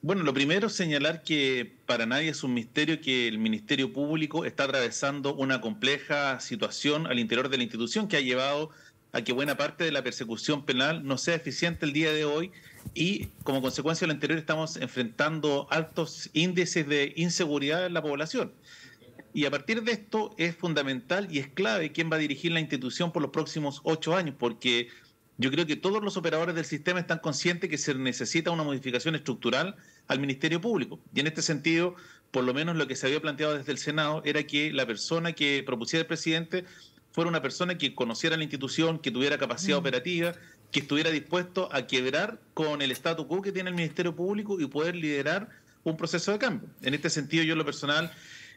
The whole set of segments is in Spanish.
Bueno, lo primero es señalar que para nadie es un misterio que el Ministerio Público está atravesando una compleja situación al interior de la institución que ha llevado a que buena parte de la persecución penal no sea eficiente el día de hoy y como consecuencia de lo anterior estamos enfrentando altos índices de inseguridad en la población. Y a partir de esto es fundamental y es clave quién va a dirigir la institución por los próximos ocho años, porque yo creo que todos los operadores del sistema están conscientes que se necesita una modificación estructural al Ministerio Público. Y en este sentido, por lo menos lo que se había planteado desde el Senado era que la persona que propusiera el presidente fuera una persona que conociera la institución, que tuviera capacidad mm. operativa, que estuviera dispuesto a quebrar con el statu quo que tiene el Ministerio Público y poder liderar un proceso de cambio. En este sentido, yo en lo personal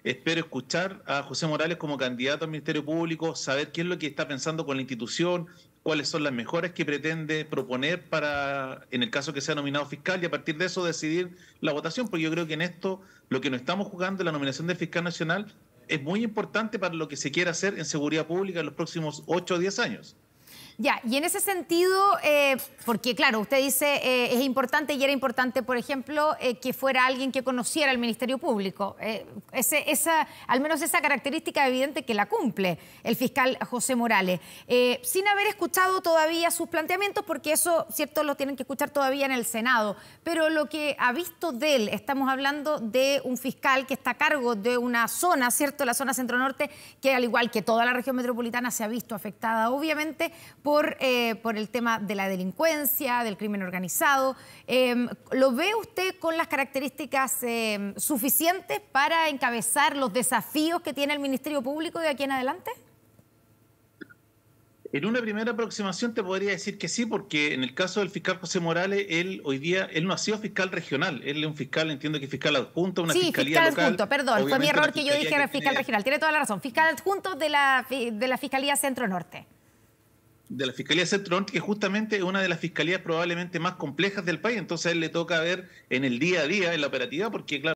espero escuchar a José Morales como candidato al Ministerio Público, saber qué es lo que está pensando con la institución, cuáles son las mejores que pretende proponer para, en el caso que sea nominado fiscal, y a partir de eso decidir la votación, porque yo creo que en esto lo que nos estamos jugando, la nominación del fiscal nacional, es muy importante para lo que se quiera hacer en seguridad pública en los próximos 8 o 10 años. Ya, y en ese sentido, eh, porque claro, usted dice eh, es importante y era importante, por ejemplo, eh, que fuera alguien que conociera el Ministerio Público. Ese, esa, al menos esa característica evidente que la cumple el fiscal José Morales, sin haber escuchado todavía sus planteamientos, porque eso, cierto, lo tienen que escuchar todavía en el Senado. Pero lo que ha visto de él, estamos hablando de un fiscal que está a cargo de una zona, ¿cierto? La zona centro-norte, que al igual que toda la región metropolitana se ha visto afectada, obviamente, eh, por, el tema de la delincuencia, del crimen organizado. Em, ¿Lo ve usted con las características em, suficientes para encabezar los desafíos que tiene el Ministerio Público de aquí en adelante? En una primera aproximación te podría decir que sí, porque en el caso del fiscal José Morales, él hoy día, él no ha sido fiscal regional, él es un fiscal, entiendo que fiscal adjunto, una sí, fiscalía fiscal adjunto, perdón, fue mi error que yo dije fiscal regional, tiene toda la razón, fiscal adjunto de la, de la Fiscalía Centro Norte de la Fiscalía Centro que justamente es una de las fiscalías probablemente más complejas del país. Entonces a él le toca ver en el día a día, en la operativa, porque claro,